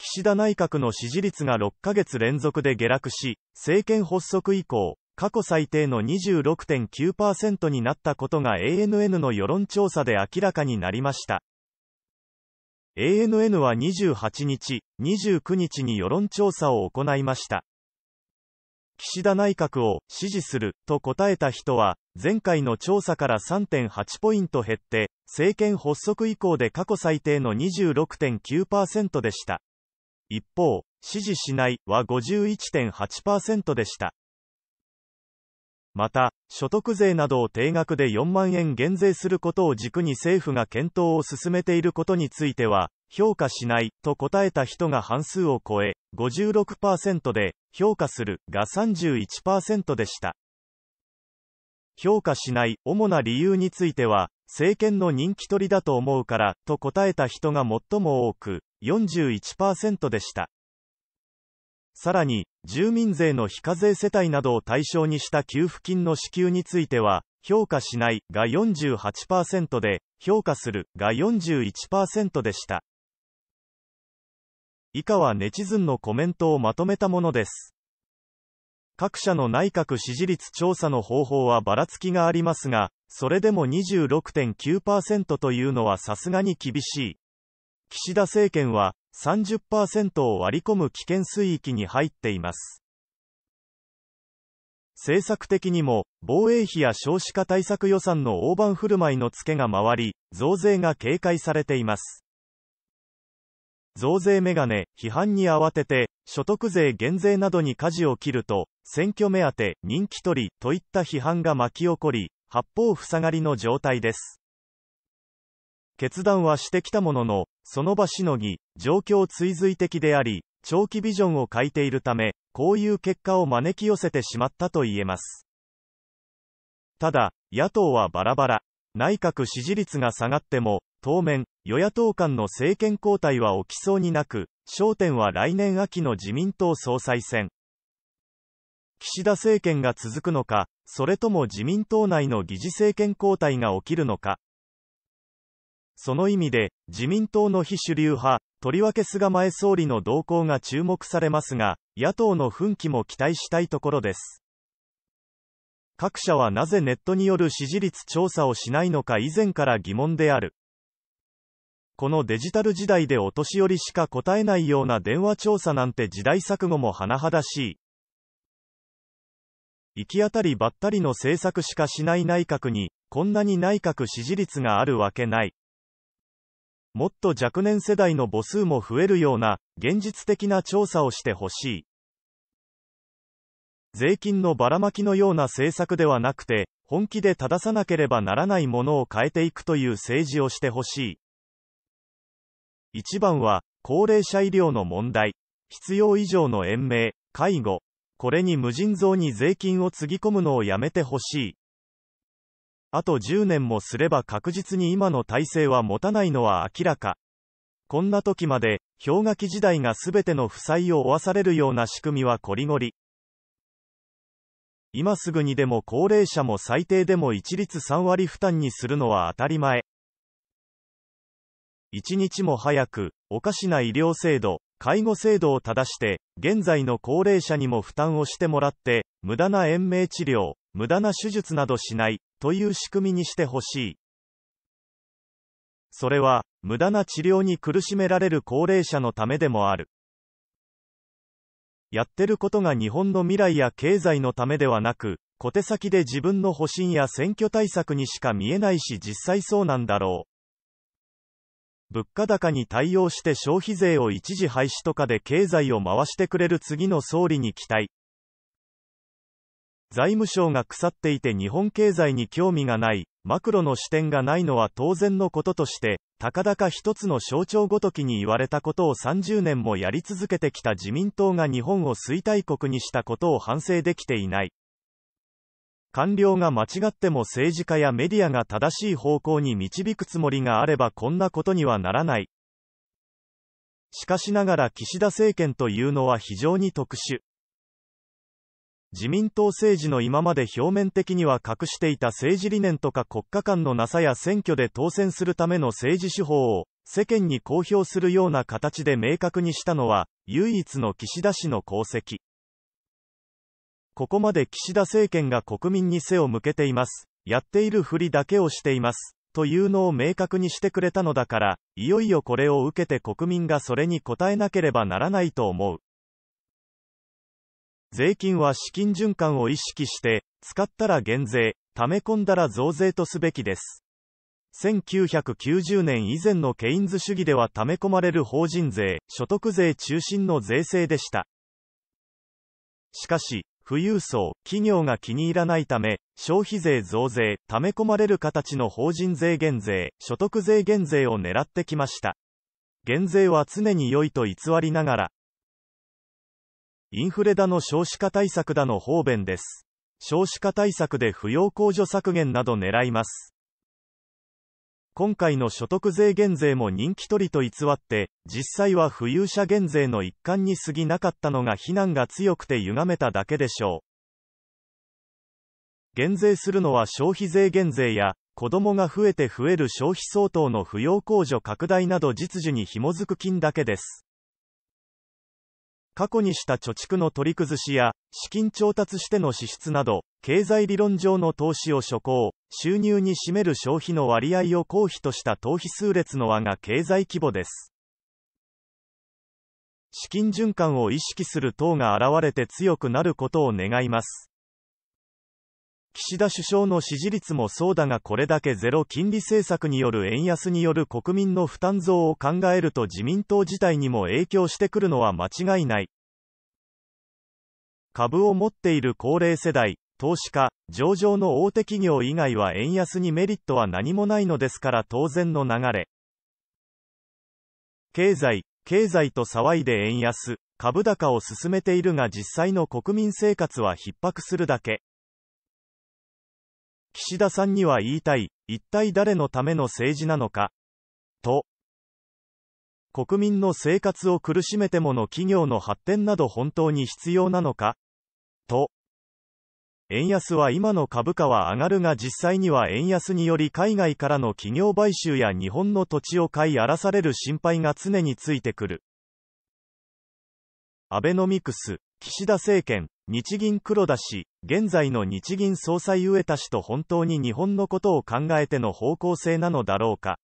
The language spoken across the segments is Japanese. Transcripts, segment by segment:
岸田内閣の支持率が6ヶ月連続で下落し、政権発足以降、過去最低の26.9%になったことが ANN の世論調査で明らかになりました。ANN は28日、29日に世論調査を行いました。岸田内閣を支持すると答えた人は、前回の調査から3.8ポイント減って、政権発足以降で過去最低の26.9%でした。一方、支持しないは51.8%でした。また、所得税などを定額で4万円減税することを軸に政府が検討を進めていることについては、評価しないと答えた人が半数を超え、56%で、評価するが31%でした。評価しない主な理由については、政権の人気取りだと思うからと答えた人が最も多く、41%でした。さらに、住民税の非課税世帯などを対象にした給付金の支給については、評価しないが48%で、評価するが41%でした。以下はネチズンのコメントをまとめたものです。各社の内閣支持率調査の方法はばらつきがありますが、それでも26.9%というのはさすがに厳しい。岸田政権は30%を割り込む危険水域に入っています。政策的にも、防衛費や少子化対策予算の大盤振る舞いのツけが回り、増税が警戒されています。増税メガネ、批判に慌てて、所得税減税などに舵を切ると、選挙目当て、人気取り、といった批判が巻き起こり、八方塞がりの状態です。決断はしてきたものの、その場しのぎ、状況追随的であり、長期ビジョンを欠いているため、こういう結果を招き寄せてしまったと言えます。ただ、野党はバラバラ。内閣支持率が下がっても、当面、与野党間の政権交代は起きそうになく、焦点は来年秋の自民党総裁選。岸田政権が続くのか、それとも自民党内の議事政権交代が起きるのか。その意味で、自民党の非主流派、とりわけ菅前総理の動向が注目されますが、野党の奮起も期待したいところです。各社はなぜネットによる支持率調査をしないのか以前から疑問である。このデジタル時代でお年寄りしか答えないような電話調査なんて時代錯誤も甚だしい。行き当たりばったりの政策しかしない内閣に、こんなに内閣支持率があるわけない。もっと若年世代の母数も増えるような、現実的な調査をしてほしい。税金のばらまきのような政策ではなくて、本気で正さなければならないものを変えていくという政治をしてほしい。一番は、高齢者医療の問題。必要以上の延命、介護。これに無尽蔵に税金をつぎ込むのをやめてほしい。あと10年もすれば確実に今の体制は持たないのは明らか。こんな時まで、氷河期時代が全ての負債を負わされるような仕組みはこりごり。今すぐにでも高齢者も最低でも一律3割負担にするのは当たり前。一日も早く、おかしな医療制度、介護制度を正して、現在の高齢者にも負担をしてもらって、無駄な延命治療、無駄な手術などしない、という仕組みにしてほしい。それは、無駄な治療に苦しめられる高齢者のためでもある。やってることが日本の未来や経済のためではなく、小手先で自分の保身や選挙対策にしか見えないし実際そうなんだろう。物価高に対応して消費税を一時廃止とかで経済を回してくれる次の総理に期待。財務省が腐っていて日本経済に興味がない、マクロの視点がないのは当然のこととして、たかだか一つの象徴ごときに言われたことを30年もやり続けてきた自民党が日本を衰退国にしたことを反省できていない。官僚が間違っても政治家やメディアが正しい方向に導くつもりがあればこんなことにはならない。しかしながら岸田政権というのは非常に特殊。自民党政治の今まで表面的には隠していた政治理念とか国家間のなさや選挙で当選するための政治手法を世間に公表するような形で明確にしたのは唯一の岸田氏の功績ここまで岸田政権が国民に背を向けていますやっているふりだけをしていますというのを明確にしてくれたのだからいよいよこれを受けて国民がそれに応えなければならないと思う税金は資金循環を意識して、使ったら減税、ため込んだら増税とすべきです。1990年以前のケインズ主義ではため込まれる法人税、所得税中心の税制でした。しかし、富裕層、企業が気に入らないため、消費税増税、ため込まれる形の法人税減税、所得税減税を狙ってきました。減税は常に良いと偽りながら、インフレだの少子化対策だの方便です。少子化対策で扶養控除削減など狙います。今回の所得税減税も人気取りと偽って、実際は富裕者減税の一環に過ぎなかったのが非難が強くて歪めただけでしょう。減税するのは消費税減税や、子供が増えて増える消費相当の扶養控除拡大など実需に紐づく金だけです。過去にした貯蓄の取り崩しや、資金調達しての支出など、経済理論上の投資を諸行、収入に占める消費の割合を公費とした投費数列の和が経済規模です。資金循環を意識する等が現れて強くなることを願います。岸田首相の支持率もそうだがこれだけゼロ金利政策による円安による国民の負担増を考えると自民党自体にも影響してくるのは間違いない。株を持っている高齢世代、投資家、上場の大手企業以外は円安にメリットは何もないのですから当然の流れ。経済、経済と騒いで円安、株高を進めているが実際の国民生活は逼迫するだけ。岸田さんには言いたい、一体誰のための政治なのか、と、国民の生活を苦しめてもの企業の発展など本当に必要なのかと、円安は今の株価は上がるが実際には円安により海外からの企業買収や日本の土地を買い荒らされる心配が常についてくる。アベノミクス、岸田政権、日銀黒田氏、現在の日銀総裁植田氏と本当に日本のことを考えての方向性なのだろうか。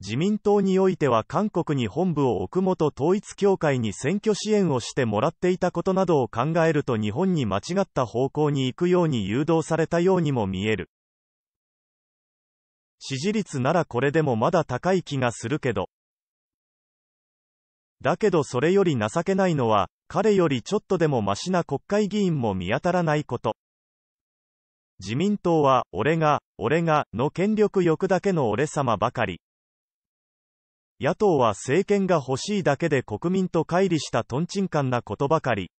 自民党においては韓国に本部を置く元統一教会に選挙支援をしてもらっていたことなどを考えると日本に間違った方向に行くように誘導されたようにも見える。支持率ならこれでもまだ高い気がするけど。だけどそれより情けないのは、彼よりちょっとでもマシな国会議員も見当たらないこと。自民党は、俺が、俺が、の権力欲だけの俺様ばかり。野党は政権が欲しいだけで国民と乖離したトンチンカンなことばかり。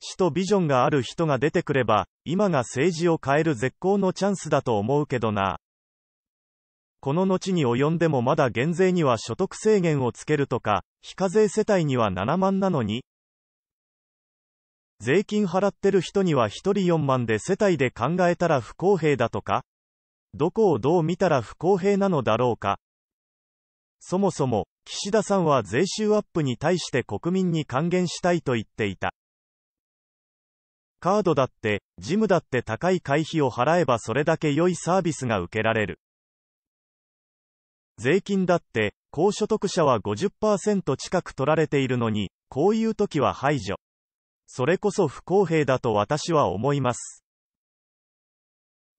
死とビジョンがある人が出てくれば、今が政治を変える絶好のチャンスだと思うけどな。この後に及んでもまだ減税には所得制限をつけるとか、非課税世帯には7万なのに、税金払ってる人には1人4万で世帯で考えたら不公平だとか、どこをどう見たら不公平なのだろうか。そもそも、岸田さんは税収アップに対して国民に還元したいと言っていた。カードだって、ジムだって高い会費を払えばそれだけ良いサービスが受けられる。税金だって、高所得者は50%近く取られているのに、こういう時は排除。それこそ不公平だと私は思います。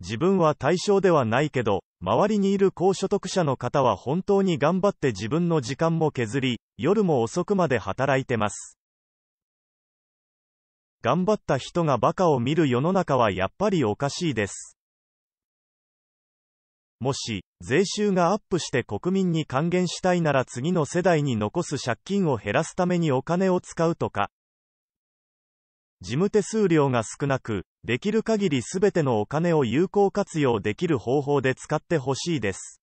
自分は対象ではないけど、周りにいる高所得者の方は本当に頑張って自分の時間も削り、夜も遅くまで働いてます。頑張った人がバカを見る世の中はやっぱりおかしいです。もし、税収がアップして国民に還元したいなら次の世代に残す借金を減らすためにお金を使うとか、事務手数料が少なく、できる限りすべてのお金を有効活用できる方法で使ってほしいです。